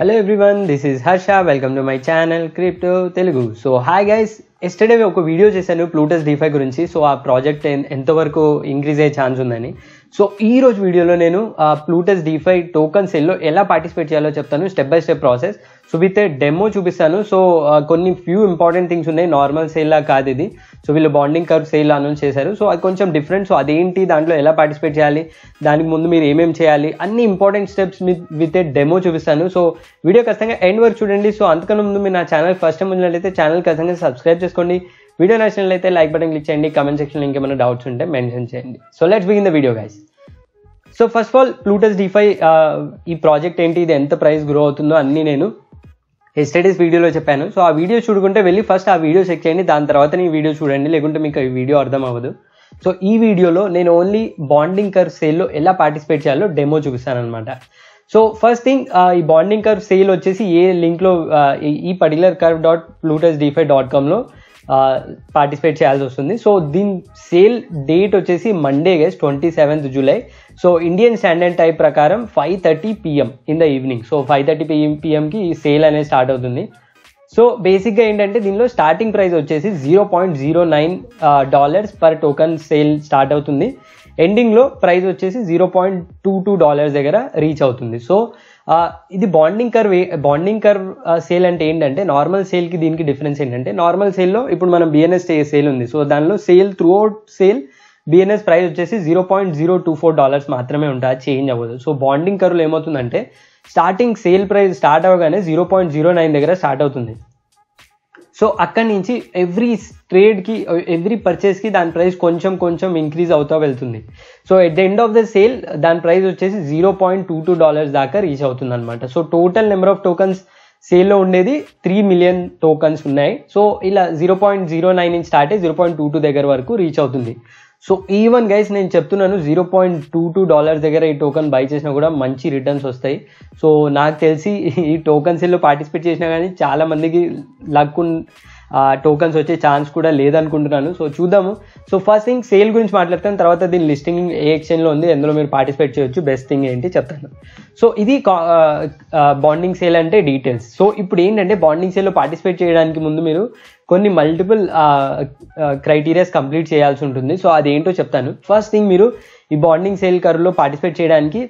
hello everyone this is Harsha welcome to my channel crypto Telugu so hi guys yesterday ఒక video చేశాను Plutus DeFi గురించి so ఆ project ఎంతవరకు increase అయ్యే chance ఉందని సో ఈ రోజు వీడియోలో నేను ప్లూటస్ డిఫై టోకన్ సెల్లో ఎలా పార్టిసిపేట్ చేయాలో చెప్తాను step by step process so with demo చూపిస్తాను సో కొన్ని ఫ్యూ ఇంపార్టెంట్ థింగ్స్ ఉన్నాయి నార్మల్ సేల్లా కాదు ఇది సో వీళ్ళు బాండింగ్ కర్వ్ సేల్ అనౌన్స్ చేశారు సో అది కొంచెం డిఫరెంట్ సో అదేంటి దాంట్లో ఎలా పార్టిసిపేట్ చేయాలి దానికి ముందు మీరు ఏమేమి చేయాలి అన్ని ఇంపార్టెంట్ స్టెప్స్ విత్ డెమో చూపిస్తాను సో వీడియో ఖచ్చితంగా ఎండ్ వరకు చూడండి సో అంతకన్నా ముందు మీరు నా ఛానల్ ఫస్ట్ టైం ఉన్నట్లయితే ఛానల్ ఖచ్చితంగా సబ్స్క్రైబ్ చేసుకోండి వీడియో నచ్చినట్లయితే లైక్ బటన్ క్లిక్ చేయండి కమెంట్ సెక్షన్లో ఇంకేమైనా డౌట్స్ ఉంటే మెన్షన్ చేయండి so let's begin the video guys so first of all Plutus DeFi ఈ ప్రాజెక్ట్ ఏంటి ఇది ఎంత ప్రైస్ గ్రో అవుతుందో అన్నీ నేను ఎస్టడీస్ వీడియోలో చెప్పాను సో ఆ వీడియో చూడుకుంటే వెళ్ళి ఫస్ట్ ఆ వీడియో చెక్ చేయండి దాని తర్వాత నేను వీడియో చూడండి లేకుంటే మీకు ఈ వీడియో అర్థం అవ్వదు సో ఈ వీడియోలో నేను ఓన్లీ బాండింగ్ కర్ సేల్లో ఎలా పార్టిసిపేట్ చేయాలో డెమో చూపిస్తాను అనమాట సో ఫస్ట్ థింగ్ ఈ బాండింగ్ కర్వ్ సేల్ వచ్చేసి ఏ లింక్లో ఈ particular curve dot Plutus DeFi dot కామ్లో పార్టిసిపేట్ చేయాల్సి వస్తుంది సో దీని సేల్ డేట్ వచ్చేసి Monday guys twenty seventh July so Indian standard time ప్రకారం five thirty PM in the evening so five thirty PM పిఎంకి ఈ సేల్ అనేది స్టార్ట్ అవుతుంది సో బేసిక్గా ఏంటంటే దీనిలో స్టార్టింగ్ ప్రైస్ వచ్చేసి zero point zero nine dollars per token sale start అవుతుంది ఎండింగ్లో ప్రైస్ వచ్చేసి zero point two two dollars దగ్గర రీచ్ అవుతుంది సో ఇది bonding curve bonding curve sale అంటే ఏంటంటే నార్మల్ సేల్కి దీనికి డిఫరెన్స్ ఏంటంటే నార్మల్ సేల్లో ఇప్పుడు మనం బిఎన్ఎస్ సేల్ ఉంది సో దానిలో sale throughout sale BNS price వచ్చేసి zero point zero two four dollars మాత్రమే ఉంటుంది చేంజ్ అవ్వదు సో బాండింగ్ కర్వ్లో ఏమవుతుందంటే స్టార్టింగ్ సేల్ ప్రైస్ స్టార్ట్ అవ్వగానే జీరో పాయింట్ జీరో నైన్ దగ్గర స్టార్ట్ అవుతుంది సో అక్కడి నుంచి ఎవ్రీ ట్రేడ్కి ఎవ్రీ పర్చేస్కి దాని ప్రైస్ కొంచెం కొంచెం ఇంక్రీజ్ అవుతూ వెళ్తుంది so at the end of the sale దాని ప్రైస్ వచ్చేసి zero point two two dollars దాకా రీచ్ అవుతుంది అనమాట so total number of tokens సేల్లో ఉండేది త్రీ మిలియన్ టోకన్స్ ఉన్నాయి సో ఇలా జీరో పాయింట్ జీరో నైన్ నుంచి స్టార్ట్ అయ్యి జీరో పాయింట్ టూ టూ దగ్గర వరకు రీచ్ అవుతుంది సో ఈవెన్ గైస్ నేను చెప్తున్నాను zero point two two dollar దగ్గర ఈ టోకన్ బై చేసినా కూడా మంచి రిటర్న్స్ వస్తాయి సో నాకు తెలిసి ఈ టోకన్స్లో పార్టిసిపేట్ చేసినా కానీ చాలామందికి లక్ టోకన్స్ వచ్చే ఛాన్స్ కూడా లేదనుకుంటున్నాను సో చూద్దాము సో ఫస్ట్ థింగ్ సేల్ గురించి మాట్లాడతాను తర్వాత దీని లిస్టింగ్ ఏ ఎక్స్చేంజ్లో ఉంది ఎందులో మీరు పార్టిసిపేట్ చేయొచ్చు బెస్ట్ థింగ్ ఏంటి చెప్తాను సో ఇది బాండింగ్ సేల్ అంటే డీటెయిల్స్ సో ఇప్పుడు ఏంటంటే బాండింగ్ సేల్లో పార్టిసిపేట్ చేయడానికి ముందు మీరు కొన్ని మల్టిపుల్ క్రైటీరియాస్ కంప్లీట్ చేయాల్సి ఉంటుంది సో అదేంటో చెప్తాను ఫస్ట్ థింగ్ మీరు ఈ బాండింగ్ సేల్ కర్వ్లో పార్టిసిపేట్ చేయడానికి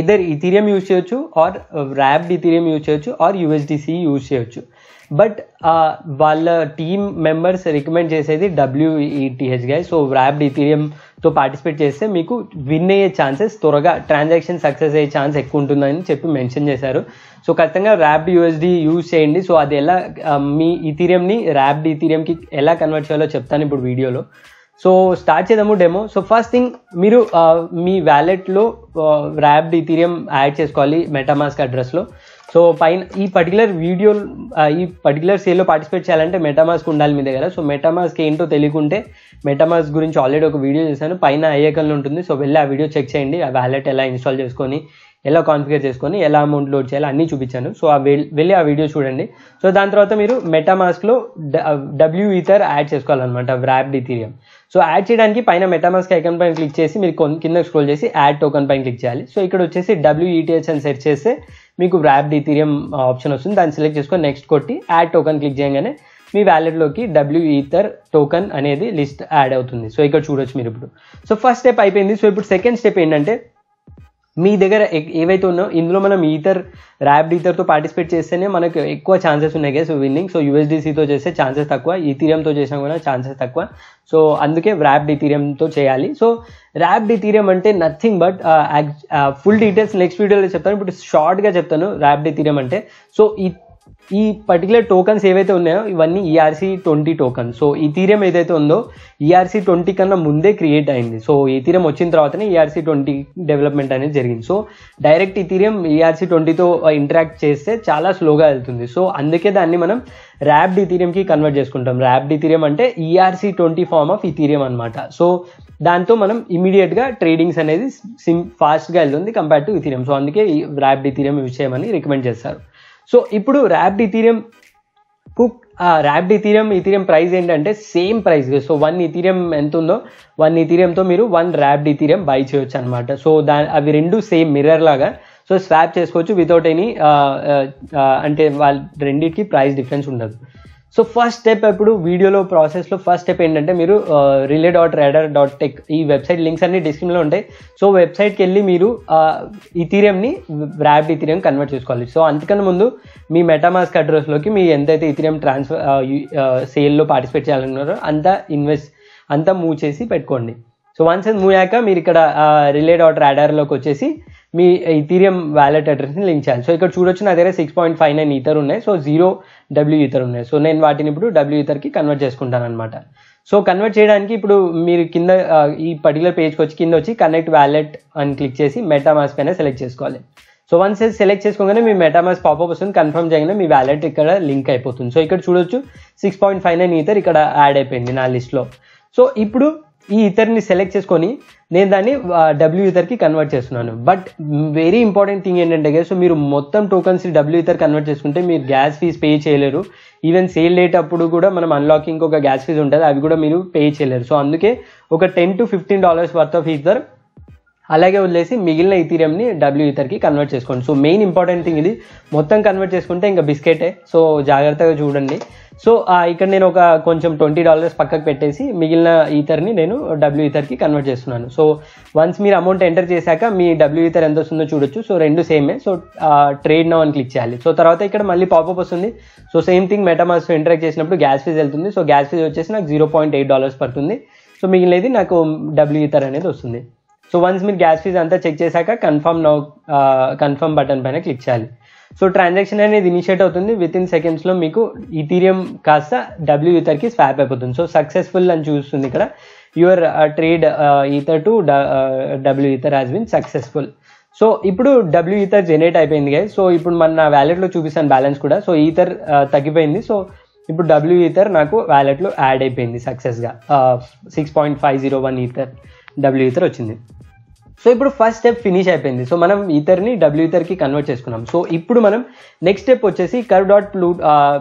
ఇద్దరు ఇథీరియం యూజ్ చేయొచ్చు ఆర్ ర్యాప్డ్ ఇథీరియం యూజ్ చేయొచ్చు ఆర్ యూఎస్డిసి యూజ్ చేయొచ్చు బట్ వాళ్ళ టీమ్ మెంబర్స్ రికమెండ్ చేసేది డబ్ల్యూఈటీహెచ్ గా సో ర్యాప్డ్ తో పార్టిసిపేట్ చేస్తే మీకు విన్ అయ్యే ఛాన్సెస్ త్వరగా ట్రాన్సాక్షన్ సక్సెస్ అయ్యే ఛాన్స్ ఎక్కువ ఉంటుందని చెప్పి మెన్షన్ చేశారు సో ఖచ్చితంగా ర్యాప్డ్ యూఎస్డి యూజ్ చేయండి సో అది ఎలా మీ ఈథీరియంని ర్యాప్డ్ ఈథీరియంకి ఎలా కన్వర్ట్ చేయాలో చెప్తాను ఇప్పుడు వీడియోలో సో స్టార్ట్ చేద్దాము డెమో సో ఫస్ట్ థింగ్ మీరు మీ వ్యాలెట్లో ర్యాప్డ్ ఈథీరియం యాడ్ చేసుకోవాలి మెటామాస్క్ అడ్రస్లో సో పైన ఈ పర్టికులర్ వీడియో ఈ పర్టికులర్ సేల్లో పార్టిసిపేట్ చేయాలంటే మెటామాస్క్ ఉండాలి మీ దగ్గర సో మెటామాస్క్ ఏంటో తెలియకుంటే మెటామాస్క్ గురించి ఆల్రెడీ ఒక వీడియో చేశాను పైన ఐఏకన్లో ఉంటుంది సో వెళ్ళి ఆ వీడియో చెక్ చేయండి ఆ వ్యాలెట్ ఎలా ఇన్స్టాల్ చేసుకొని ఎలా కాన్ఫిగర్ చేసుకొని ఎలా అమౌంట్ లోడ్ చేయాలి అన్నీ చూపించాను సో ఆ వెళ్ళి ఆ వీడియో చూడండి సో దాని తర్వాత మీరు మెటామాస్క్లో డబ్ల్యూ ఈథర్ యాడ్ చేసుకోవాలన్నమాట ర్యాప్డ్ ఇథీరియం సో యాడ్ చేయడానికి పైన మెటామాస్క్ ఐకన్ పైన క్లిక్ చేసి మీరు కింద స్క్రోల్ చేసి యాడ్ టోకన్ పైన క్లిక్ చేయాలి సో ఇక్కడ వచ్చేసి డబ్ల్యూఈటీహెచ్ e అని సెర్చ్ చేస్తే మీకు ర్యాప్డ్ ఇథీరియం ఆప్షన్ వస్తుంది దాన్ని సెలెక్ట్ చేసుకొని నెక్స్ట్ కొట్టి యాడ్ టోకన్ క్లిక్ చేయగానే మీ వ్యాలెట్లోకి డబ్ల్యూ ఈథర్ టోకన్ అనేది లిస్ట్ యాడ్ అవుతుంది సో ఇక్కడ చూడొచ్చు మీరు ఇప్పుడు సో ఫస్ట్ స్టెప్ అయిపోయింది సో ఇప్పుడు సెకండ్ స్టెప్ ఏంటంటే మీ దగ్గర ఏవైతే ఉన్నో ఇందులో మనం ఈథర్ ర్యాప్డ్ ఈథర్తో పార్టిసిపేట్ చేస్తేనే మనకు ఎక్కువ ఛాన్సెస్ ఉన్నాయి కదా సో విన్నింగ్ సో యూఎస్డిసితో చేస్తే ఛాన్సెస్ తక్కువ ఈథీరియంతో చేసినా కూడా ఛాన్సెస్ తక్కువ సో అందుకే ర్యాప్డ్ ఈథీరియంతో చేయాలి సో ర్యాప్డ్ ఈథీరియం అంటే nothing but full details next వీడియోలో చెప్తాను ఇప్పుడు షార్ట్గా చెప్తాను ర్యాప్డ్ ఈథీరియం అంటే సో ఈ ఈ పర్టికులర్ టోకన్స్ ఏవైతే ఉన్నాయో ఇవన్నీ ERC twenty token so Ethereum ఏదైతే ఉందో ఈఆర్సీ e ట్వంటీ కన్నా ముందే క్రియేట్ అయింది సో ఈథీరియం వచ్చిన తర్వాతనే ఈఆర్సీ ట్వంటీ డెవలప్మెంట్ అనేది జరిగింది సో డైరెక్ట్ ఈథీరియం ఈఆర్సీ ట్వంటీతో ఇంటరాక్ట్ చేస్తే చాలా స్లోగా వెళ్తుంది సో అందుకే దాన్ని మనం ర్యాప్డ్ ఈథీరియంకి కన్వర్ట్ చేసుకుంటాం ర్యాప్డ్ ఈథీరియం అంటే ERC twenty form of Ethereum అనమాట సో దాంతో మనం ఇమీడియట్గా ట్రేడింగ్స్ అనేది సిమ్ ఫాస్ట్గా వెళ్తుంది కంపేర్ టు ఈథీరియం సో అందుకే ర్యాప్డ్ ఈథీరియం యూజ్ చేయమని రికమెండ్ చేస్తారు సో ఇప్పుడు ర్యాప్డ్ ఇథీరియం కుక్ ర్యాప్డ్ ఇథీరియం ఇథీరియం ప్రైస్ ఏంటంటే same price so one Ethereum ఎంత ఉందో వన్ ఇథీరియంతో మీరు వన్ ర్యాప్డ్ ఇథీరియం బై చేయొచ్చు అనమాట సో దా అవి రెండు సేమ్ మిర్రర్ లాగా సో స్వాప్ చేసుకోవచ్చు వితౌట్ ఎనీ అంటే వాళ్ళ రెండింటికి ప్రైస్ డిఫరెన్స్ ఉండదు సో ఫస్ట్ స్టెప్ ఇప్పుడు వీడియోలో ప్రాసెస్లో ఫస్ట్ స్టెప్ ఏంటంటే మీరు relay dot radar dot tech ఈ వెబ్సైట్ లింక్స్ అన్ని డిస్క్రిప్షన్లో ఉంటాయి సో వెబ్సైట్కి వెళ్ళి మీరు ఇథీరియంని ర్యాప్డ్ ఇథీరియం కన్వర్ట్ చేసుకోవాలి సో అంతకన్నా ముందు మీ మెటామాస్క్ అడ్రస్లోకి మీ ఎంతైతే ఇథీరియం ట్రాన్స్ఫర్ సేల్లో పార్టిసిపేట్ చేయాలనుకున్నారో అంతా ఇన్వెస్ట్ అంతా మూవ్ చేసి పెట్టుకోండి సో వన్స్ అది మూవ్ అయ్యాక మీరు ఇక్కడ రిలే డాట్ ర్యాడర్లోకి వచ్చేసి మీ ఇథీరియం వ్యాలెట్ అడ్రస్ని లింక్ చేయాలి సో ఇక్కడ చూడొచ్చు నా దగ్గర six point five nine ether ఉన్నాయి సో జీరో డబ్ల్యూ ఈథర్ ఉన్నాయి సో నేను వాటిని ఇప్పుడు డబ్ల్యూ ఈథర్కి కన్వర్ట్ చేసుకుంటాను అనమాట సో కన్వర్ట్ చేయడానికి ఇప్పుడు మీరు కింద ఈ పర్టికులర్ పేజ్కి వచ్చి కింద వచ్చి కనెక్ట్ వ్యాలెట్ అని క్లిక్ చేసి మెటామాస్క్ పైన సెలెక్ట్ చేసుకోవాలి సో వన్స్ సెలెక్ట్ చేసుకోగానే మీ మెటామాస్ పాపప్ వస్తుంది కన్ఫర్మ్ చేయగానే మీ వ్యాలెట్ ఇక్కడ లింక్ అయిపోతుంది సో ఇక్కడ చూడొచ్చు six point five nine ether ఇక్కడ యాడ్ అయిపోయింది నా లిస్ట్లో సో ఇప్పుడు ఈ ఇతర్ని సెలెక్ట్ చేసుకొని నేను దాన్ని డబ్ల్యూ ఇతర్కి కన్వర్ట్ చేస్తున్నాను బట్ వెరీ ఇంపార్టెంట్ థింగ్ ఏంటంటే సో మీరు మొత్తం టోకన్స్ డబ్ల్యూ ఇతర్ కన్వర్ట్ చేసుకుంటే మీరు గ్యాస్ ఫీజ్ పే చేయలేరు ఈవెన్ సేల్ డేట్ అప్పుడు కూడా మనం అన్లాకింగ్ ఒక గ్యాస్ ఫీజ్ ఉంటుంది అవి కూడా మీరు పే చేయలేరు సో అందుకే ఒక ten to fifteen dollars worth of ether అలాగే వదిలేసి మిగిలిన ఇథీరియంని డబ్ల్యూ కి కన్వర్ట్ చేసుకోండి సో మెయిన్ ఇంపార్టెంట్ థింగ్ ఇది మొత్తం కన్వర్ట్ చేసుకుంటే ఇంకా బిస్కెటే సో జాగ్రత్తగా చూడండి సో ఇక్కడ నేను ఒక కొంచెం ట్వంటీ డాలర్స్ పక్కకు పెట్టేసి మిగిలిన ఈథర్ని నేను డబ్ల్యూ ఈథర్కి కన్వర్ట్ చేస్తున్నాను సో వన్స్ మీరు అమౌంట్ ఎంటర్ చేశాక మీ డబ్ల్యూ ఈథర్ ఎంత వస్తుందో చూడొచ్చు సో రెండు సేమే సో ట్రేడ్ నౌ అని క్లిక్ చేయాలి సో తర్వాత ఇక్కడ మళ్ళీ పాపప్ వస్తుంది సో సేమ్ థింగ్ మెటామాస్ ఇంటరాక్ట్ చేసినప్పుడు గ్యాస్ ఫీజ్ వెళ్తుంది సో గ్యాస్ ఫీజ్ వచ్చేసి నాకు జీరో పాయింట్ ఎయిట్ డాలర్స్ పడుతుంది సో మిగిలినది నాకు డబ్ల్యూ ఈథర్ అనేది వస్తుంది సో వన్స్ మీరు గ్యాస్ ఫీజ్ అంతా చెక్ చేశాక కన్ఫర్మ్ నౌ కన్ఫర్మ్ బటన్ పైన క్లిక్ చేయాలి సో ట్రాన్సాక్షన్ అనేది ఇనిషియేట్ అవుతుంది విత్ ఇన్ సెకండ్స్లో మీకు ఇథీరియం కాస్త డబ్ల్యూ ఈథర్కి స్వాప్ అయిపోతుంది సో సక్సెస్ఫుల్ అని చూస్తుంది ఇక్కడ your trade ether to W ether has been successful so ఇప్పుడు డబ్ల్యూ ఈథర్ జనరేట్ అయిపోయింది కదా సో ఇప్పుడు మన నా వ్యాలెట్లో చూపిస్తాను బ్యాలెన్స్ కూడా సో ఈథర్ uh, తగ్గిపోయింది సో ఇప్పుడు డబ్ల్యూ ఈథర్ నాకు వ్యాలెట్లో యాడ్ అయిపోయింది సక్సెస్గా six point five zero one ether W ether వచ్చింది సో ఇప్పుడు ఫస్ట్ స్టెప్ ఫినిష్ అయిపోయింది సో మనం ఈథర్ని డబ్ల్యూ ఈథర్కి కన్వర్ట్ చేసుకున్నాం సో ఇప్పుడు మనం నెక్స్ట్ స్టెప్ వచ్చేసి కర్ డాట్ ప్లూ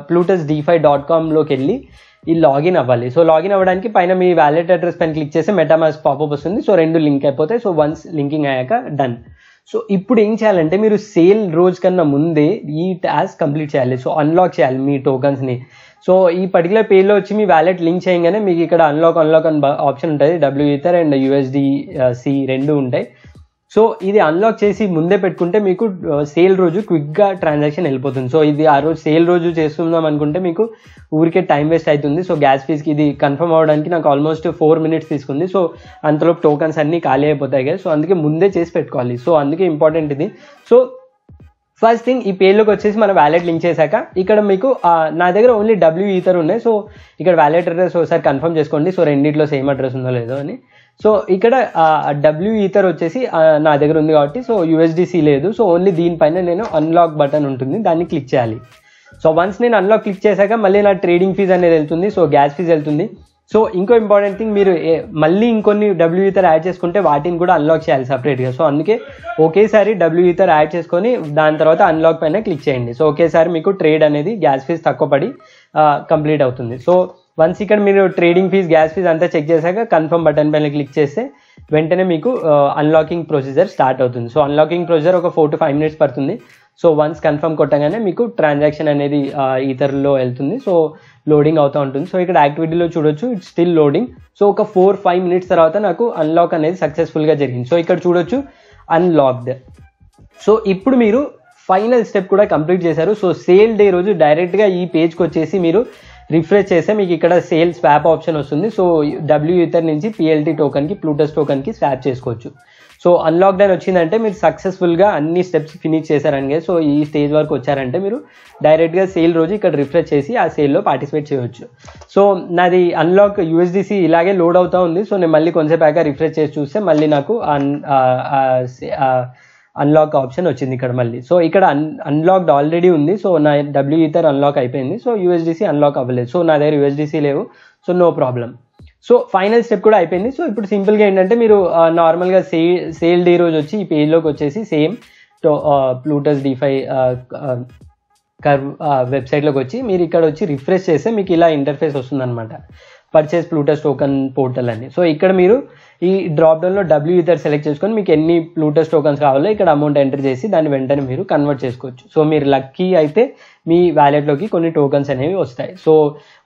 ప్లూటస్ డీఫై డాట్ కామ్లోకి వెళ్ళి ఈ లాగిన్ అవ్వాలి సో లాగిన్ అవ్వడానికి పైన మీ వ్యాలెట్ అడ్రస్ పైన క్లిక్ చేస్తే మెటామాస్ పాపప్ వస్తుంది సో రెండు లింక్ అయిపోతాయి సో వన్స్ లింకింగ్ అయ్యాక డన్ సో ఇప్పుడు ఏం చేయాలంటే మీరు సేల్ రోజు కన్నా ముందే ఈ టాస్క్ కంప్లీట్ చేయాలి సో అన్లాక్ చేయాలి మీ టోకన్స్ని సో ఈ పర్టికులర్ పేజ్లో వచ్చి మీ వ్యాలెట్ లింక్ చేయగానే మీకు ఇక్కడ అన్లాక్ అన్లాక్ అని ఆప్షన్ ఉంటుంది డబ్ల్యూ అండ్ యూఎస్డి సి రెండు ఉంటాయి సో ఇది అన్లాక్ చేసి ముందే పెట్టుకుంటే మీకు సేల్ uh, రోజు క్విక్గా ట్రాన్సాక్షన్ వెళ్ళిపోతుంది సో ఇది ఆ రోజు సేల్ రోజు చేసుకుందాం అనుకుంటే మీకు ఊరికే టైం వేస్ట్ అవుతుంది సో గ్యాస్ ఫీజ్కి ఇది కన్ఫర్మ్ అవ్వడానికి నాకు ఆల్మోస్ట్ ఫోర్ మినిట్స్ తీసుకుంది సో అంతలోపు టోకన్స్ అన్నీ ఖాళీ అయిపోతాయి కదా సో అందుకే ముందే చేసి పెట్టుకోవాలి సో అందుకే ఇంపార్టెంట్ ఇది సో ఫస్ట్ థింగ్ ఈ పేర్లోకి వచ్చేసి మనం వ్యాలెట్ లింక్ చేశాక ఇక్కడ మీకు నా దగ్గర ఓన్లీ డబ్ల్యూ ఈథర్ ఉన్నాయి సో ఇక్కడ వ్యాలెట్ అడ్రస్ ఒకసారి కన్ఫర్మ్ చేసుకోండి సో రెండింటిలో సేమ్ అడ్రస్ ఉందో లేదో అని సో ఇక్కడ డబ్ల్యూ ఈథర్ వచ్చేసి నా దగ్గర ఉంది కాబట్టి సో యూఎస్డిసి లేదు సో ఓన్లీ దీనిపైన నేను అన్లాక్ బటన్ ఉంటుంది దాన్ని క్లిక్ చేయాలి సో వన్స్ నేను అన్లాక్ క్లిక్ చేశాక మళ్ళీ నా ట్రేడింగ్ ఫీజ్ అనేది వెళ్తుంది సో గ్యాస్ ఫీజ్ వెళ్తుంది సో ఇంకో ఇంపార్టెంట్ థింగ్ మీరు మళ్ళీ ఇంకొన్ని డబ్ల్యూ ఈథర్ యాడ్ చేసుకుంటే వాటిని కూడా అన్లాక్ చేయాలి సపరేట్గా సో అందుకే ఒకేసారి డబ్ల్యూ ఈథర్ యాడ్ చేసుకొని దాని తర్వాత అన్లాక్ పైన క్లిక్ చేయండి సో ఒకేసారి మీకు ట్రేడ్ అనేది గ్యాస్ ఫీజ్ తక్కువ పడి కంప్లీట్ అవుతుంది సో వన్స్ ఇక్కడ మీరు ట్రేడింగ్ ఫీజ్ గ్యాస్ ఫీజ్ అంతా చెక్ చేశాక కన్ఫర్మ్ బటన్ పైన క్లిక్ చేస్తే వెంటనే మీకు అన్లాకింగ్ ప్రొసీజర్ స్టార్ట్ అవుతుంది సో అన్లాకింగ్ ప్రొసీజర్ ఒక ఫోర్ టు ఫైవ్ మినిట్స్ పడుతుంది సో వన్స్ కన్ఫర్మ్ కొట్టగానే మీకు ట్రాన్సాక్షన్ అనేది ఈథర్లో వెళ్తుంది సో లోడింగ్ అవుతూ ఉంటుంది సో ఇక్కడ యాక్టివిటీలో చూడొచ్చు ఇట్స్ స్టిల్ లోడింగ్ సో ఒక ఫోర్ ఫైవ్ మినిట్స్ తర్వాత నాకు అన్లాక్ అనేది సక్సెస్ఫుల్గా జరిగింది సో ఇక్కడ చూడొచ్చు అన్లాక్డ్ సో ఇప్పుడు మీరు ఫైనల్ స్టెప్ కూడా కంప్లీట్ చేశారు సో సేల్ డే రోజు డైరెక్ట్గా ఈ పేజ్కి వచ్చేసి మీరు రిఫ్రెష్ చేస్తే మీకు ఇక్కడ సేల్ స్వాప్ ఆప్షన్ వస్తుంది సో డబ్ల్యూ నుంచి పిఎల్టీ టోకన్కి ప్లూటస్ టోకన్కి స్వాప్ చేసుకోవచ్చు సో అన్లాక్డ్ అని వచ్చిందంటే మీరు సక్సెస్ఫుల్గా అన్ని స్టెప్స్ ఫినిష్ చేశారనిగా సో ఈ స్టేజ్ వరకు వచ్చారంటే మీరు డైరెక్ట్గా సేల్ రోజు ఇక్కడ రిఫ్రెష్ చేసి ఆ సేల్లో పార్టిసిపేట్ చేయవచ్చు సో నాది అన్లాక్ యూఎస్డిసి ఇలాగే లోడ్ అవుతూ ఉంది సో నేను మళ్ళీ కొంచెంసేపాక రిఫ్రెష్ చేసి చూస్తే మళ్ళీ నాకు అన్లాక్ ఆప్షన్ వచ్చింది ఇక్కడ మళ్ళీ సో ఇక్కడ అన్ అన్లాక్డ్ ఆల్రెడీ ఉంది సో నా డబ్ల్యూ ఈథర్ అన్లాక్ అయిపోయింది సో యూఎస్డిసి అన్లాక్ అవ్వలేదు సో నా దగ్గర యూఎస్డిసి లేవు so no problem so final step కూడా అయిపోయింది సో ఇప్పుడు సింపుల్గా ఏంటంటే మీరు నార్మల్గా సే సేల్ డే రోజు వచ్చి ఈ పేజ్లోకి వచ్చేసి సేమ్ ప్లూటస్ డిఫై కర్వ్ వెబ్సైట్లోకి వచ్చి మీరు ఇక్కడ వచ్చి రిఫ్రెష్ చేస్తే మీకు ఇలా ఇంటర్ఫేస్ వస్తుందన్నమాట పర్చేస్ ప్లూటస్ టోకన్ పోర్టల్ అని సో ఇక్కడ మీరు ఈ డ్రాప్ డౌన్లో డబ్ల్యూ ఇతర్ సెలెక్ట్ చేసుకొని మీకు ఎన్ని ప్లూటస్ టోకన్స్ కావాలో ఇక్కడ అమౌంట్ ఎంటర్ చేసి దాన్ని వెంటనే మీరు కన్వర్ట్ చేసుకోవచ్చు సో మీరు లక్కీ అయితే మీ వ్యాలెట్లోకి కొన్ని టోకన్స్ అనేవి వస్తాయి సో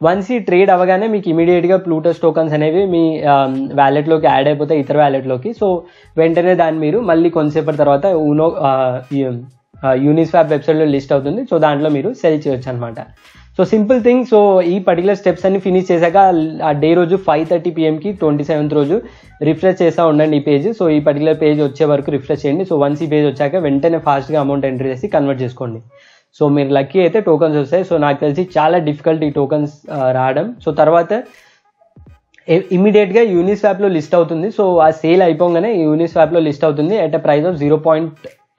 వన్స్ ఈ ట్రేడ్ అవగానే మీకు ఇమీడియట్గా ప్లూటస్ టోకన్స్ అనేవి మీ వ్యాలెట్లోకి um, యాడ్ అయిపోతాయి ఇతర వ్యాలెట్లోకి సో వెంటనే దాన్ని మీరు మళ్ళీ కొంతసేపటి తర్వాత యూనో యూనిస్వాప్ వెబ్సైట్లో లిస్ట్ అవుతుంది సో దాంట్లో మీరు సెల్ చేయొచ్చు అనమాట సో సింపుల్ థింగ్ సో ఈ పర్టికులర్ స్టెప్స్ అన్ని ఫినిష్ చేశాక ఆ డే రోజు ఫైవ్ థర్టీ పిఎంకి ట్వంటీ సెవెంత్ రోజు రిఫ్రెష్ చేస్తూ ఉండండి ఈ పేజ్ సో ఈ పర్టికులర్ పేజ్ వచ్చే వరకు రిఫ్రెష్ చేయండి సో వన్స్ ఈ పేజ్ వచ్చాక వెంటనే ఫాస్ట్గా అమౌంట్ ఎంట్రీ చేసి కన్వర్ట్ చేసుకోండి సో మీరు లక్కీ అయితే టోకన్స్ వస్తాయి సో నాకు తెలిసి చాలా డిఫికల్ట్ ఈ టోకన్స్ రావడం సో తర్వాత ఇమీడియట్గా యూనిస్వాప్లో లిస్ట్ అవుతుంది సో ఆ సేల్ అయిపోగానే యూనిస్వాప్లో లిస్ట్ అవుతుంది at a price of zero point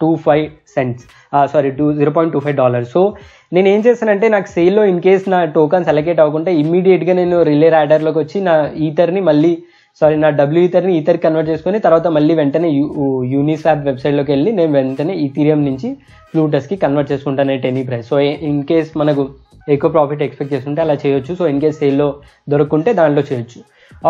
two five cents sorry two zero point two five dollars so నేను ఏం చేశానంటే నాకు సేల్లో ఇన్ కేస్ నా టోకన్స్ అలకేట్ అవ్వకుంటే ఇమ్మీడియట్గా నేను రిలే ర్యాడర్లోకి వచ్చి నా ఈథర్ని మళ్ళీ సారీ నా డబ్ల్యూ ఈథర్ని ఈథర్ కన్వర్ట్ చేసుకొని తర్వాత మళ్ళీ వెంటనే యూనిసాప్ వెబ్సైట్లోకి వెళ్ళి నేను వెంటనే ఈథీరియం నుంచి ఫ్లూటస్కి కన్వర్ట్ చేసుకుంటాను at any price so in case మనకు ఎక్కువ ప్రాఫిట్ ఎక్స్పెక్ట్ చేస్తుంటే అలా చేయొచ్చు సో ఇన్ కేస్ సేల్లో దొరుకుంటే దాంట్లో చేయొచ్చు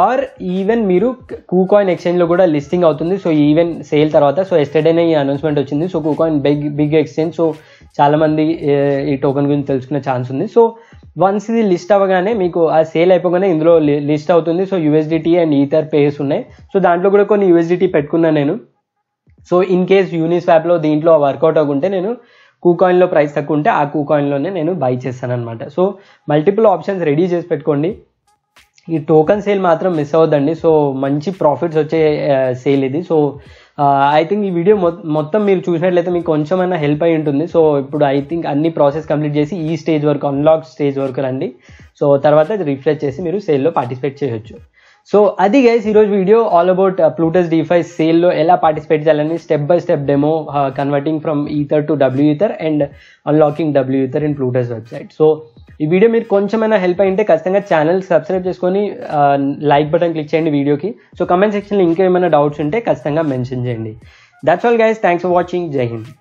ఆర్ ఈవెన్ మీరు కూకాయిన్ ఎక్స్చేంజ్లో కూడా లిస్టింగ్ అవుతుంది సో ఈవెన్ సేల్ తర్వాత సో ఎస్టర్డేనే ఈ అనౌన్స్మెంట్ వచ్చింది so KuCoin big big exchange so చాలామంది ఈ టోకెన్ గురించి తెలుసుకునే ఛాన్స్ ఉంది సో వన్స్ ఇది లిస్ట్ అవ్వగానే మీకు ఆ సేల్ అయిపోగానే ఇందులో లిస్ట్ అవుతుంది so USDT and ether pairs ఉన్నాయి సో దాంట్లో కూడా కొన్ని యూఎస్డిటీ పెట్టుకున్నాను నేను సో ఇన్ కేస్ యూనిస్వాప్లో దీంట్లో వర్కౌట్ అవ్వకుంటే నేను కూకాయిన్లో ప్రైస్ తక్కువ ఉంటే ఆ కూకాయిన్లోనే నేను బై చేస్తాను అనమాట సో మల్టిపుల్ ఆప్షన్స్ రెడీ చేసి పెట్టుకోండి ఈ టోకన్ సేల్ మాత్రం మిస్ అవ్వద్దండి సో మంచి ప్రాఫిట్స్ వచ్చే సేల్ ఇది సో ఐ థింక్ ఈ వీడియో మొత్తం మీరు చూసినట్లయితే మీకు కొంచెమైనా హెల్ప్ అయి ఉంటుంది సో ఇప్పుడు ఐ థింక్ అన్ని ప్రాసెస్ కంప్లీట్ చేసి ఈ స్టేజ్ వరకు అన్లాక్ స్టేజ్ వరకు రండి సో తర్వాత రిఫ్రెష్ చేసి మీరు సేల్లో పార్టిసిపేట్ చేయొచ్చు సో అది గైస్ ఈరోజు video all about Plutus DeFi సేల్లో ఎలా పార్టిసిపేట్ చేయాలని step by step demo converting from ether to W ether and unlocking W ether in Plutus website so ఈ వీడియో మీరు కొంచెమైనా హెల్ప్ అయింటే ఖచ్చితంగా ఛానల్ సబ్స్క్రైబ్ చేసుకొని లైక్ బటన్ క్లిక్ చేయండి వీడియోకి సో కమెంట్ సెక్షన్లో ఇంకేమైనా డౌట్స్ ఉంటే ఖచ్చితంగా మెన్షన్ చేయండి that's all guys thanks for watching జై హింద్